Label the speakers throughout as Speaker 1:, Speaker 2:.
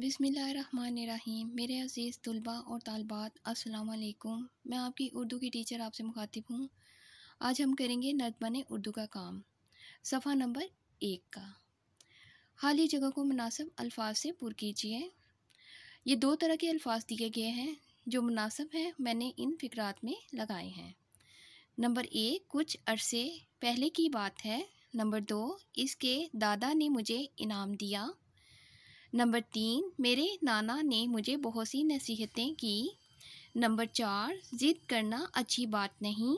Speaker 1: बिसमीम मेरे अज़ीज़ तलबा और तालबात असलकुम मैं आपकी उर्दू की टीचर आपसे मुखातिब हूँ आज हम करेंगे नर्दमन उर्दू का काम सफ़ा नंबर एक का खाली जगह को मुनासब अल्फाज से पुर कीजिए ये दो तरह के अल्फाज दिए गए हैं जो मुनासब हैं मैंने इन फ़िक्रात में लगाए हैं नंबर एक कुछ अरसे पहले की बात है नंबर दो इसके दादा ने मुझे इनाम दिया नंबर तीन मेरे नाना ने मुझे बहुत सी नसीहतें की नंबर चार ज़िद करना अच्छी बात नहीं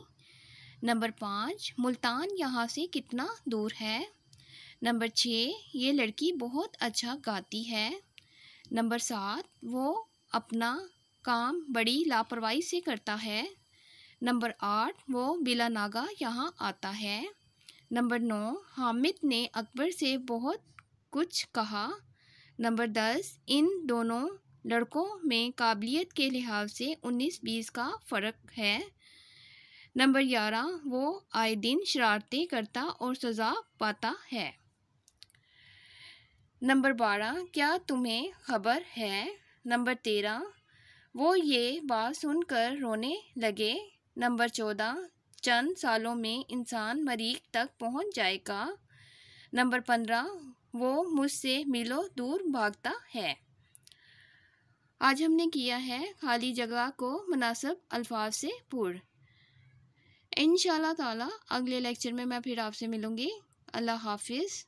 Speaker 1: नंबर पाँच मुल्तान यहाँ से कितना दूर है नंबर छः ये लड़की बहुत अच्छा गाती है नंबर सात वो अपना काम बड़ी लापरवाही से करता है नंबर आठ वो बिला नागा यहाँ आता है नंबर नौ हामिद ने अकबर से बहुत कुछ कहा नंबर दस इन दोनों लड़कों में काबिलियत के लिहाज से उन्नीस बीस का फ़र्क है नंबर ग्यारह वो आए दिन शरारतें करता और सज़ा पाता है नंबर बारह क्या तुम्हें खबर है नंबर तेरह वो ये बात सुनकर रोने लगे नंबर चौदह चंद सालों में इंसान मरीख तक पहुंच जाएगा नंबर पंद्रह वो मुझसे मिलो दूर भागता है आज हमने किया है खाली जगह को मुनासब अल्फाज से पूर्ण इन ताला अगले लेक्चर में मैं फिर आपसे मिलूँगी अल्लाह हाफिज़